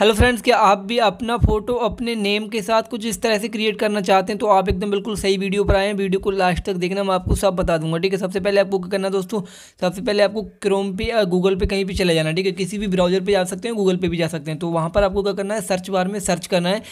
hello friends क्या आप भी अपना फ़ोटो अपने नेम के साथ कुछ इस तरह से क्रिएट करना चाहते हैं तो आप एकदम बिल्कुल सही वीडियो पर आए हैं वीडियो को लास्ट तक देखना मैं आपको सब बता दूंगा ठीक है सबसे पहले आपको क्या करना दोस्तों सबसे पहले आपको क्रोम पे या गूगल पे कहीं भी चले जाना ठीक है किसी भी ब्राउजर पर जा सकते हैं गूगल पे भी जा सकते हैं तो वहाँ पर आपको क्या करना है सर्च बार में सर्च करना है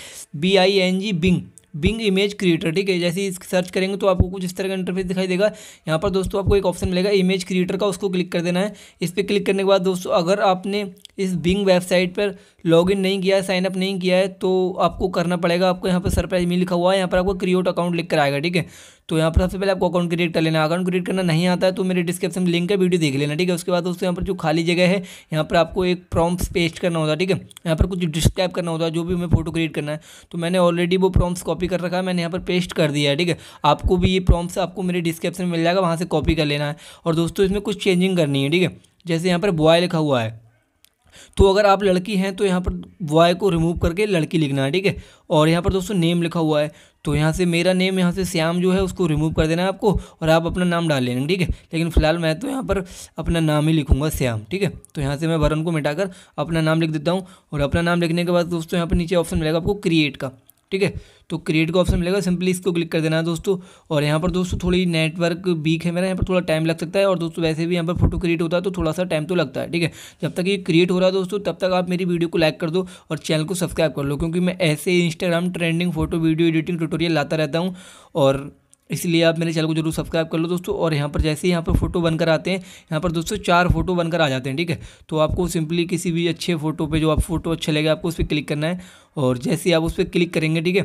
B I N G Bing Bing image creator ठीक है जैसे इस सर्च करेंगे तो आपको कुछ इस तरह का इंटरफेस दिखाई देगा यहाँ पर दोस्तों आपको एक ऑप्शन मिलेगा इमेज क्रिएटर का उसको क्लिक कर देना है इस पर क्लिक करने के बाद दोस्तों अगर आपने इस बिंग वेबसाइट पर लॉगिन नहीं किया है साइनअप नहीं किया है तो आपको करना पड़ेगा आपको यहाँ पर सरप्राइज मिल लिखा हुआ है यहाँ पर आपको क्रिएट अकाउंट लिख कर आएगा ठीक है तो यहाँ पर सबसे पहले आपको अकाउंट क्रिएट कर लेना अकाउंट क्रिएट करना नहीं आता है तो मेरे डिस्क्रिप्शन में लिंक का वीडियो देख लेना ठीक है उसके बाद दोस्तों यहाँ पर जो खाली जगह है यहाँ पर आपको एक प्रॉम्प्स पेस्ट करना होता है ठीक है यहाँ पर कुछ डिस्क्राइब करना होता है जो भी हमें फोटो क्रिएट करना है तो मैंने ऑलरेडी वो प्रॉम्प्स कॉपी कर रखा है मैंने यहाँ पर पेस्ट कर दिया है ठीक है आपको भी ये प्रॉम्प्स आपको मेरे डिस्क्रिप्शन में मिल जाएगा वहाँ से कॉपी कर लेना है और दोस्तों इसमें कुछ चेंजिंग करनी है ठीक है जैसे यहाँ पर बॉय लिखा हुआ है तो अगर आप लड़की हैं तो यहाँ पर वाई को रिमूव करके लड़की लिखना है ठीक है और यहाँ पर दोस्तों नेम लिखा हुआ है तो यहाँ से मेरा नेम यहाँ से श्याम जो है उसको रिमूव कर देना है आपको और आप अपना नाम डाल लेना ठीक है लेकिन फिलहाल मैं तो यहाँ पर अपना नाम ही लिखूंगा श्याम ठीक है तो यहाँ से मैं वरुण को मिटाकर अपना नाम लिख देता हूँ और अपना नाम लिखने के बाद दोस्तों यहाँ पर नीचे ऑप्शन मिलेगा आपको क्रिएट का ठीक है तो क्रिएट का ऑप्शन मिलेगा सिंपली इसको क्लिक कर देना है दोस्तों और यहाँ पर दोस्तों थोड़ी नेटवर्क वीक है मेरा यहाँ पर थोड़ा टाइम लग सकता है और दोस्तों वैसे भी यहाँ पर फोटो क्रिएट होता है तो थोड़ा सा टाइम तो लगता है ठीक है जब तक ये क्रिएट हो रहा है दोस्तों तब तक आप मेरी वीडियो को लाइक कर दो और चैनल को सब्सक्राइब कर लो क्योंकि मैं ऐसे Instagram trending photo video editing tutorial लाता रहता हूँ और इसलिए आप मेरे चैनल को जरूर सब्सक्राइब कर लो दोस्तों और यहाँ पर जैसे ही यहाँ पर फोटो बनकर आते हैं यहाँ पर दोस्तों चार फोटो बनकर आ जाते हैं ठीक है तो आपको सिंपली किसी भी अच्छे फोटो पर जो आप फोटो अच्छे लगे आपको उस पर क्लिक करना है और जैसे ही आप उस पर क्लिक करेंगे ठीक है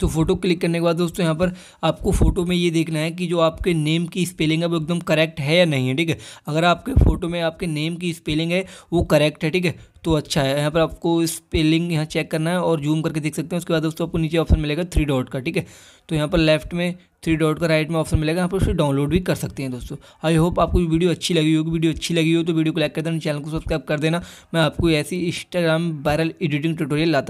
तो फ़ोटो क्लिक करने के बाद दोस्तों यहाँ पर आपको फ़ोटो में ये देखना है कि जो आपके नेम की स्पेलिंग है वो एकदम करेक्ट है या नहीं है ठीक है अगर आपके फ़ोटो में आपके नेम की स्पेलिंग है वो करेक्ट है ठीक है तो अच्छा है यहाँ पर आपको स्पेलिंग यहाँ चेक करना है और जूम करके देख सकते हैं उसके बाद दोस्तों आपको नीचे ऑप्शन मिलेगा थ्री डॉट का ठीक है तो यहाँ पर लेफ्ट में थ्री डॉट का राइट में ऑप्शन मिलेगा यहाँ पर उसे डाउनलोड भी कर सकते हैं दोस्तों आई होप आपको वीडियो अच्छी लगी होगी वीडियो अच्छी लगी हो तो वीडियो को लाइक कर देना चैनल को सब्सक्राइब कर देना मैं आपको ऐसी इंस्टाग्राम वायरल एडिटिंग ट्यूटोरियल लाता